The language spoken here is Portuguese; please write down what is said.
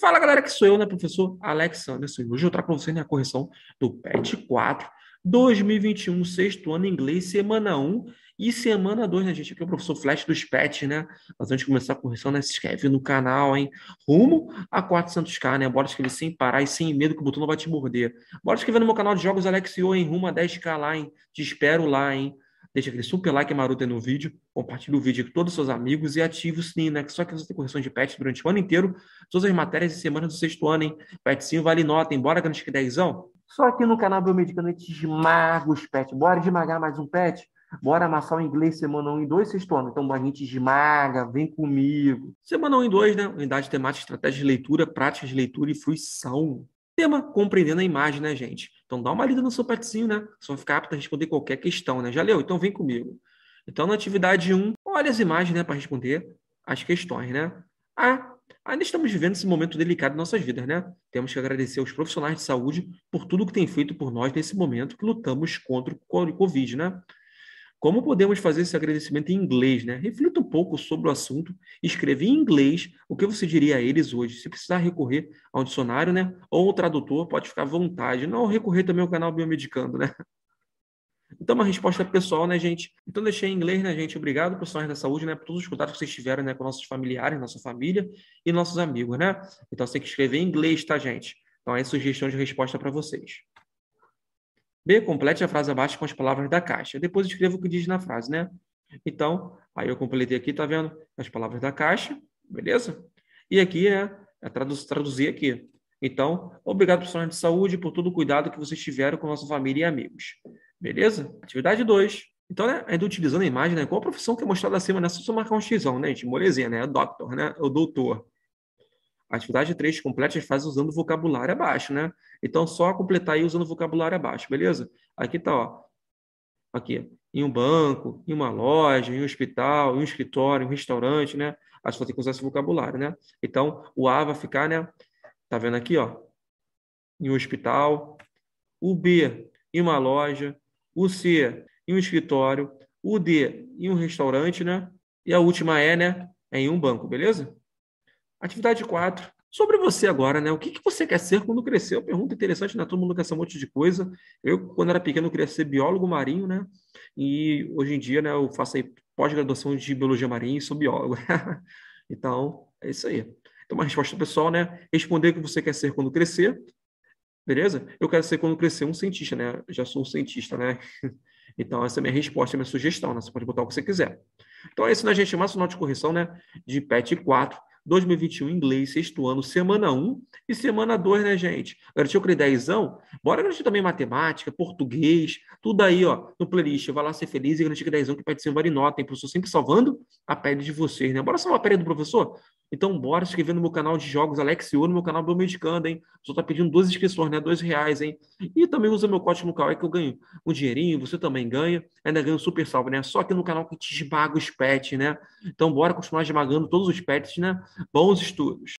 Fala galera, que sou eu, né, professor Alex Hoje eu trago para vocês né, a correção do PET 4 2021, sexto ano em inglês, semana 1 e semana 2, né, gente? Aqui é o professor Flash dos pet né? Mas antes de começar a correção, né, se inscreve no canal, hein? Rumo a 400k, né? Bora escrever sem parar e sem medo que o botão não vai te morder. Bora escrever no meu canal de jogos Alex Yo, hein? Rumo a 10k lá, hein? Te espero lá, hein? deixa aquele super like maroto aí no vídeo, compartilha o vídeo com todos os seus amigos e ative o sininho, né? Só que você tem correção de pets durante o ano inteiro, todas as matérias e semanas do sexto ano, hein? Petzinho vale nota, hein? Bora, grande que dezão? Só aqui no canal do a gente é esmaga os pets. Bora esmagar mais um pet? Bora amassar o inglês semana 1 e 2, sexto ano. Então a gente esmaga, vem comigo. Semana 1 e 2, né? Unidade temática, estratégia de leitura, práticas de leitura e fruição. Tema compreendendo a imagem, né, gente? Então dá uma lida no seu petizinho, né? Só ficar apto a responder qualquer questão, né? Já leu? Então vem comigo. Então na atividade 1, olha as imagens, né, para responder as questões, né? A ah, Ainda estamos vivendo esse momento delicado em nossas vidas, né? Temos que agradecer aos profissionais de saúde por tudo que têm feito por nós nesse momento que lutamos contra o Covid, né? Como podemos fazer esse agradecimento em inglês, né? Reflita um pouco sobre o assunto, escreva em inglês o que você diria a eles hoje. Se precisar recorrer ao dicionário, né? Ou o tradutor, pode ficar à vontade. Não recorrer também ao canal Biomedicando, né? Então, uma resposta pessoal, né, gente? Então, deixei em inglês, né, gente? Obrigado, profissionais da saúde, né, por todos os cuidados que vocês tiveram, né, com nossos familiares, nossa família e nossos amigos, né? Então, você tem que escrever em inglês, tá, gente? Então, é sugestão de resposta para vocês. B, complete a frase abaixo com as palavras da caixa. Depois escreva o que diz na frase, né? Então, aí eu completei aqui, tá vendo? As palavras da caixa, beleza? E aqui é, é traduz, traduzir aqui. Então, obrigado, profissionais de saúde, por todo o cuidado que vocês tiveram com nossa família e amigos. Beleza? Atividade 2. Então, né, ainda utilizando a imagem, né, qual a profissão que é mostrada acima, né? Só marcar um X, né, gente? Molezinha, né? Doctor, né? O doutor atividade 3 completa a gente faz usando vocabulário abaixo, né? Então, só completar aí usando vocabulário abaixo, beleza? Aqui tá, ó. Aqui, em um banco, em uma loja, em um hospital, em um escritório, em um restaurante, né? A gente vai que usar esse vocabulário, né? Então, o A vai ficar, né? Tá vendo aqui, ó? Em um hospital. O B, em uma loja. O C, em um escritório. O D, em um restaurante, né? E a última é, né? É em um banco, beleza? Atividade 4. Sobre você agora, né? O que, que você quer ser quando crescer? Uma pergunta interessante, né? Todo mundo quer ser um monte de coisa. Eu, quando era pequeno, queria ser biólogo marinho, né? E hoje em dia, né, eu faço aí pós-graduação de biologia marinha e sou biólogo. então, é isso aí. Então, uma resposta pessoal, né? Responder o que você quer ser quando crescer. Beleza? Eu quero ser quando crescer um cientista, né? Já sou um cientista, né? Então, essa é a minha resposta, a minha sugestão, né? Você pode botar o que você quiser. Então, é isso, né, gente? Mais um sinal de correção, né? De PET 4 2021, inglês, sexto ano, semana 1 e semana 2, né, gente? Garantiu aquele dezão? Bora garantir também matemática, português, tudo aí, ó, no playlist. Vai lá ser feliz e garantir que dezão que pode ser um vale nota, hein, professor? Sempre salvando a pele de vocês, né? Bora salvar a pele do professor? Então, bora se inscrever no meu canal de jogos Alexio, no meu canal do Medicando, hein? Só tá pedindo duas inscrições, né? Dois reais, hein? E também usa meu código no é que eu ganho um dinheirinho, você também ganha. Ainda ganho um super salve, né? Só aqui no canal que te esmaga os pets, né? Então, bora continuar esmagando todos os pets, né? Bons estudos!